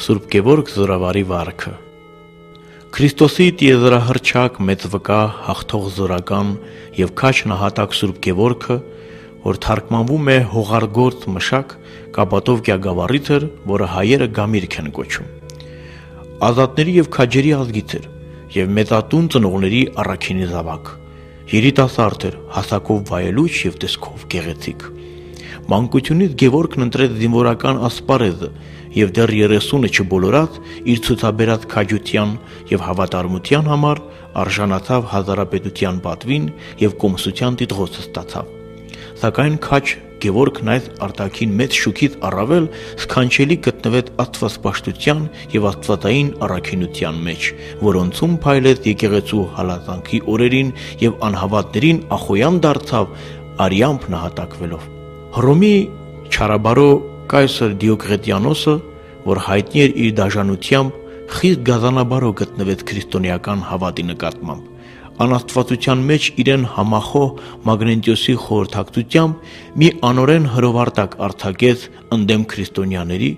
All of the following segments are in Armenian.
Սուրբ Գևորգ զորավարի վարքը։ Քրիստոսի տիեզրահրճակ մեծ վկա հաղթող զորական եւ քաչ նահատակ Սուրբ Գևորգը, որ թարգմանվում է հողարգործ մշակ Կապատովկիա գավառից էր, որը հայերը գամիրք են կոչում։ Ազատների եւ քաջերի ազգից էր եւ մեծատուն ծնողների առաքինի զավակ։ Երիտասարդ էր, հասակով վայելուչ եւ տեսքով գեղեցիկ։ Մանկությունից Գևորգն ընտրեց զինվորական ասպարեզը, եւ դեռ 30-ը չբոլորած իր ցուցաբերած քաջության եւ հավատարմության համար արժանացավ հազարապետության պատվին եւ կոմսության տիտղոսը ստացավ։ Սակայն քաչ Գևորգն այս արտաքին մեծ շուկից առավել սքանչելի գտնվեց Աստվածպաշտության եւ Աստվածային առաքինության մեջ, որոնցում փայլեց եկեղեցու հալածանքի օրերին եւ անհավատներին ախոյան դարձավ արիամբ նահատակվելով։ Հռոմի Չարաբարո կայսր Դիոկլետիանոսը որ հայտնի էր իր դաժանությամբ, խիստ գազանաբարո գտնվեց քրիստոնեական հավատի նկատմամբ անաստվածության մեջ իրեն համախո Մագնենտիոսի խորհրդակցությամբ մի անորեն հրովարտակ արթագեց ընդդեմ քրիստոնյաների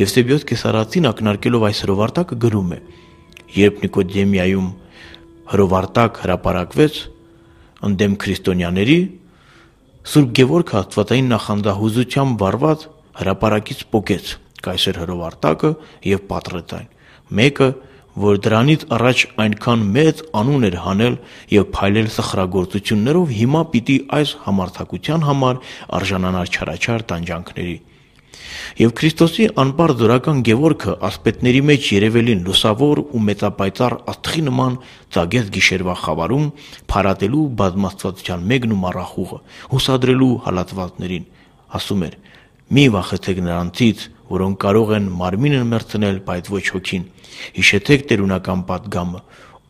եւ Սեբիոս Կեսարացին ակնարկելով այս հրովարտակը գրում է երբ Նիկոդեմիայում հրովարտակ հրապարակվեց ընդդեմ քրիստոնյաների Սուրբ Գևորգ հաստատային նախանդահուզությամբ վարված հրապարակից փոկեց կայսեր Հրովարտակը եւ Պատրետայն։ Մեկը, որ դրանից առաջ այնքան մեծ անուն էր հանել եւ փայլել սխրագործություններով, հիմա պիտի այս համարձակության համար արժանանար չարաչար տանջանքների։ Եվ Քրիստոսի անբար դորական Գևորգը ասպետների մեջ երևելին լուսավոր ու մեծապայծառ աստղի նման ծագեց գիշերվա խավարում, փարատելու բազմաստվածության մեկն ու մառախուղը, հուսադրելու հալածվածներին, ասում էր. «Մի վախեցեք նրանցից, որոնք կարող են մարմինը մերցնել, բայց ոչ հոգին։ Հիշեցեք տերունական падգամը.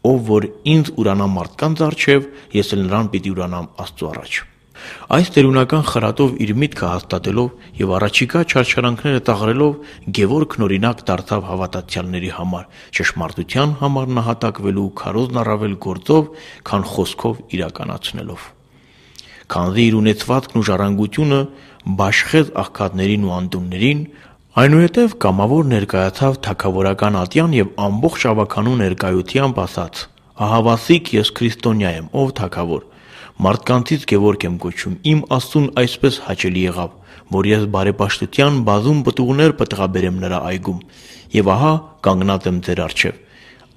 ով որ ինձ ուրանա մարդկանց արչև, ես էլ նրան պիտի ուրանամ Աստծո առաջ։ Այս տերունական խրատով իր միտքը հաստատելով եւ առաջիկա չարչարանքները տաղրելով Գևորգ նորինակ դարձավ հավատացյալների համար, ճշմարտության համար նահատակվելու քարոզն առավել գործով, քան խոսքով իրականացնելով։ Քանզի իր ունեցվածքն ու ժառանգությունը բաշխեց աղքատներին ու անդումներին, Այնուհետև կամավոր ներկայացավ թակավորական ատյան եւ ամբողջ ավականու ներկայությամբ ասաց. «Ահավասիկ ես քրիստոնյա եմ, ով թակավոր։ Մարդկանցից Գևորգ եմ կոչում։ Իմ Աստուն այսպես հաճելի եղավ, որ ես բարեպաշտության բազում պտուղներ պատղաբերեմ նրա այգում։ Եվ ահա կանգնած եմ ձեր առջև։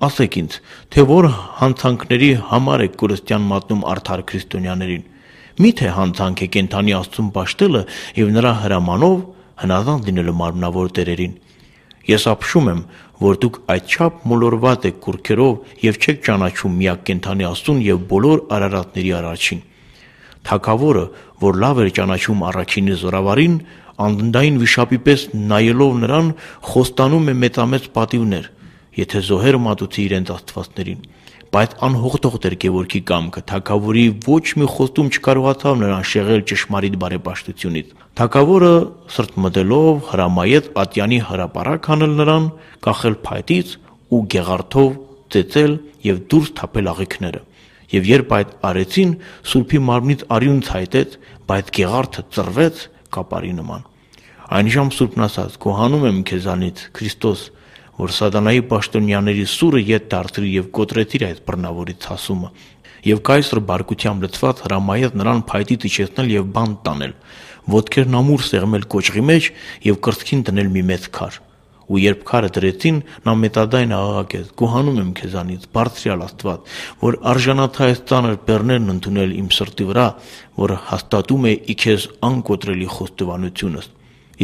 Ասեք ինձ, թե որ հանցանքների համար է կորստյան մատնում արդար քրիստոնյաներին։ Միթե հանցանք է կենթանի Աստուն ճաշտելը եւ նրա հրամանով հնազանդ լինելու մարմնավոր տերերին։ Ես ապշում եմ, որ դուք այդչափ մոլորված եք կուրքերով եւ չեք ճանաչում միակ կենթանի աստուն եւ բոլոր արարատների առաջին։ Թակավորը, որ լավ էր ճանաչում առաջինի զորավարին, անդնդային վիշապի պես նայելով նրան, խոստանում է մեծամեծ պատիվներ, եթե զոհեր մատուցի իրենց աստվածներին բայց անհողտող դեր Գևորգի կամքը թակավորի ոչ մի խոստում չկարողացավ նրան շեղել ճշմարիտ բարեպաշտությունից։ Թակավորը սրտմտելով հրամայեց Ատյանի հրաπαրակ անել նրան, կախել փայտից ու գեղարթով ծեծել եւ դուրս թափել աղիքները։ Եվ երբ այդ արեցին, Սուրբի մարմնից արյուն ցայտեց, բայց գեղարթը ծռվեց կապարի նման։ Այն ժամ Սուրբն ասաց. «Գոհանում եմ քեզանից, Քրիստոս, որ սատանայի պաշտոնյաների սուրը ետ դարձրի եւ կոտրեցիր այդ բռնավորի ցասումը եւ կայսր բարկությամբ լծված հրամայեց նրան փայտի տիչեցնել եւ բան տանել ոդքերն ամուր սեղմել կոճղի մեջ եւ կրծքին դնել մի մեծ քար ու երբ քարը դրեցին նա մետադայն աղաղակեց գոհանում եմ քեզանից բարձրյալ աստված որ արժանաթա այս ծանր բեռներն ընդունել իմ սրտի վրա որը հաստատում է իքեզ անկոտրելի խոստովանությունս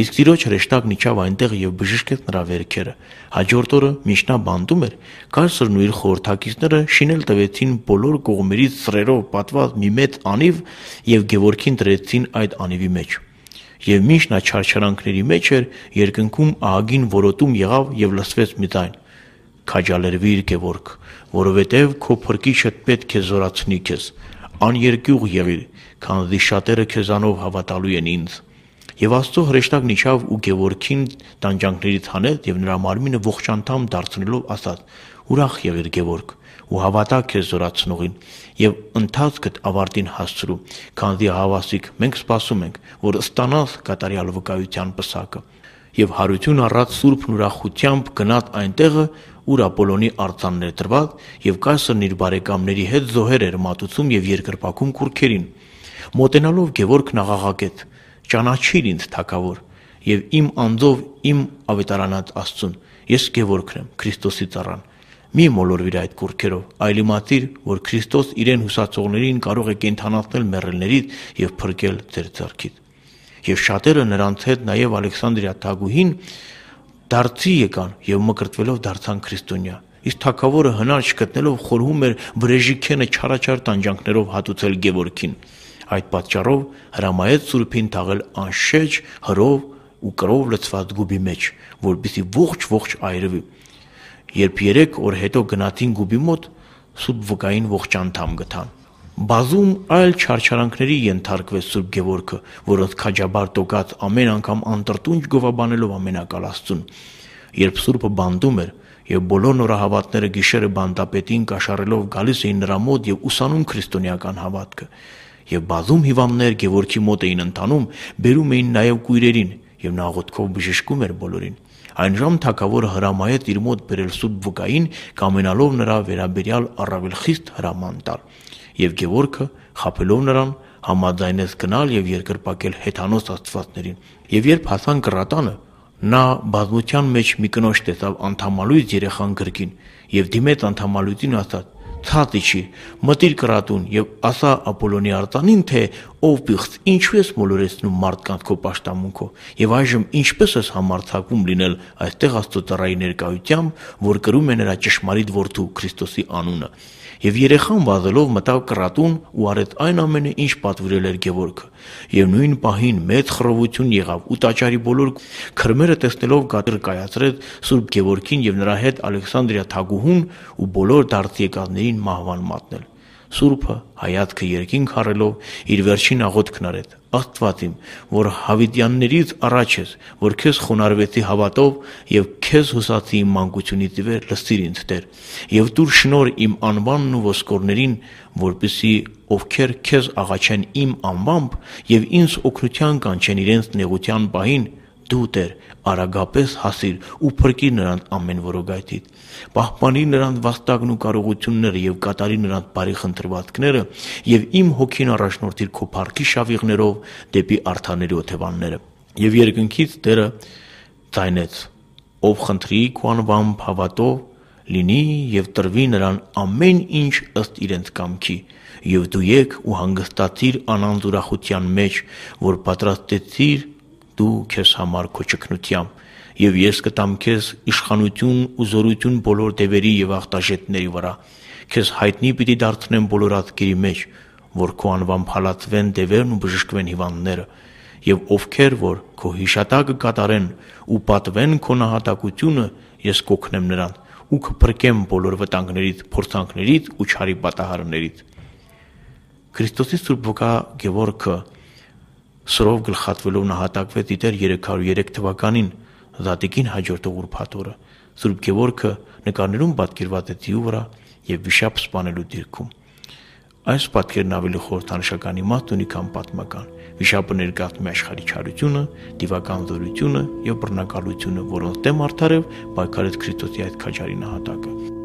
Իսկ ծիրոջ հրեշտակն իջավ այնտեղ եւ բժշկեց նրա վերքերը։ Հաջորդ օրը Միշնա բանդում էր, Կարսրն ու իր խորհրդակիցները շինել տվեցին բոլոր կողմերից սրերով պատված մի մեծ անիվ եւ Գևորգին դրեցին այդ անիվի մեջ։ Եվ Միշնա չարչարանքների մեջ էր, երկնքում ահագին որոտում եղավ եւ լսվեց մի ձայն. Քաջալերվիր Գևորգ, որովհետեւ քո փրկիչը պետք է զորացնի քեզ։ Աներկյուղ եղիր, քանզի շատերը քեզանով հավատալու են ինձ։ Եվ Աստծո հրեշտակն իջավ ու Գևորգին տանջանքներից հանել եւ նրա մարմինը ողջանդամ դարձնելով ասաց. Ուրախ եղիր Գևորգ, ու հավատա քեզ զորացնողին եւ ընթացքդ ավարտին հասցրու, քանզի հավասիկ մենք սպասում ենք, որ ստանաս կատարյալ վկայության պսակը։ Եվ հարություն առած Սուրբն ուրախությամբ գնաց այնտեղը, ուր Ապոլոնի արձաններ դրված եւ Կայսրն իր բարեկամների հետ զոհեր էր մատուցում եւ երկրպակում կուրքերին։ Մոտենալով Գևորգ նաղաղակեց ճանաչիր ինձ թակավոր եւ իմ անձով իմ ավետարանած Աստծուն։ Ես Գևորգն եմ, Քրիստոսի ծառան։ Մի մոլորվիր այդ կուրքերով, այլ իմացիր, որ Քրիստոս իրեն հուսացողներին կարող է կենթանացնել մեռելներից եւ փրկել ձեր ձեռքից։ Եվ շատերը նրանց հետ նաեւ Ալեքսանդրիա Թագուհին դարձի եկան եւ մկրտվելով դարձան քրիստոնյա։ Իսկ թակավորը հնար չգտնելով խորհում էր բրեժիկենը չարաչար տանջանքներով հատուցել Գևորգին։ Այդ պատճառով հրամայեց Սուրբին թաղել անշեջ հրով ու կրով լցված գուբի մեջ, որբիսի ողջ-ողջ այրվի։ Երբ 3 օր հետո գնացին գուբի մոտ, Սուրբ Վկային ողջանդամ գտան։ Բազում այլ չարչարանքների ենթարկվեց Սուրբ Գևորգը, որոնց քաջաբար տոկած ամեն անգամ անտրտունջ գովաբանելով ամենակալ Աստծուն։ Երբ Սուրբը բանդում էր, եւ բոլոր նորահավատները գիշերը բանդապետին կաշառելով գալիս էին նրա մոտ եւ ուսանում քրիստոնեական հավատքը եւ բազում հիվամներ Գևորգի մոտ էին ընթանում, բերում էին նաեւ քույրերին եւ նա աղոթքով բժշկում էր բոլորին։ Այն ժամ թակավոր հրամայեց իր մոտ բերել Սուրբ Վկային, կամենալով նրա վերաբերյալ առավել խիստ հրաման տալ։ Եվ Գևորգը խափելով նրան համաձայնեց գնալ եւ երկրպակել հեթանոս աստվածներին։ Եվ երբ հասան գրատանը, նա բազմության մեջ մի կնոջ տեսավ անթամալույց երեխան գրկին եւ դիմեց անթամալույցին ասած. Թատիչի մտիր կրատուն եւ ասա Ապոլոնի արտանին թե ով բիղծ, ինչու ես մոլորեցնում մարդկանց քո աշտամունքով եւ այժմ ինչպես ես համարցակում լինել այստեղ աստոտարայի ներկայությամբ, որ կրում է նրա ճշմարիտ որդու Քրիստոսի անունը։ Եվ երեխան վազելով մտավ կրատուն ու արեց այն ամենը, ինչ պատվիրել էր Գևորգը։ Եվ նույն պահին մեծ խռովություն եղավ ու տաճարի բոլոր քրմերը տեսնելով գատեր կայացրեց Սուրբ Գևորգին եւ նրա հետ Ալեքսանդրիա Թագուհուն ու բոլոր դարձ եկածներին մահվան մատնել։ Սուրբը հայացքը երկինք առելով իր վերջին աղոթքն արեց. Աստված իմ, որ հավիտյաններից առաջ ես, որ քեզ խոնարհվեցի հավատով եւ քեզ հուսացի իմ մանկությունից ի վեր, լսիր ինձ Տեր, եւ դուր շնոր իմ անվանն ու ոսկորներին, որպիսի ովքեր քեզ աղաչեն իմ անվամբ եւ ինձ օգնության կանչեն իրենց նեղության պահին, դու Տեր, արագապես հասիր ու փրկի նրանց ամեն որոգայթից։ Պահպանի նրանց վաստակն ու կարողությունները եւ կատարի նրանց բարի խնդրվածքները եւ իմ հոգին առաջնորդիր քո փառքի շավիղներով դեպի արթաների օթևանները։ Եվ երկնքից Տերը ցայնեց, ով խնդրի քո անվան հավատով լինի եւ տրվի նրան ամեն ինչ ըստ իրենց կամքի եւ դու եկ ու հանգստացիր անանց ուրախության մեջ որ պատրաստեցիր դու քեզ համար քո ճկնությամբ եւ ես կտամ քեզ իշխանություն ու զորություն բոլոր դևերի եւ աղտաժետների վրա քեզ հայտնի պիտի դարձնեմ բոլոր ատկերի մեջ որ քո անվան փալատվեն դևերն ու բժշկվեն հիվանդները եւ ովքեր որ քո հիշատակը կատարեն ու պատվեն քո նահատակությունը ես կօգնեմ նրան ու կփրկեմ բոլոր վտանգներից փորձանքներից ու չարի պատահարներից Քրիստոսի Սուրբ Ղուկա Գևորգը սրով գլխատվելով նահատակվեց դիտեր 303 թվականին Զատիկին հաջորդող ուրփաթորը։ Սուրբ Գևորգը նկարներում պատկերված է դիու վրա եւ վիշապ սպանելու դիրքում։ Այս պատկերն ավելի խորհրդանշական իմաստ ունի քան պատմական։ Վիշապը ներկայացնում է աշխարհի չարությունը, դիվական զորությունը եւ բռնակալությունը, որոնց դեմ արդարև պայքարեց Քրիստոսի այդ քաջարի նահատակը։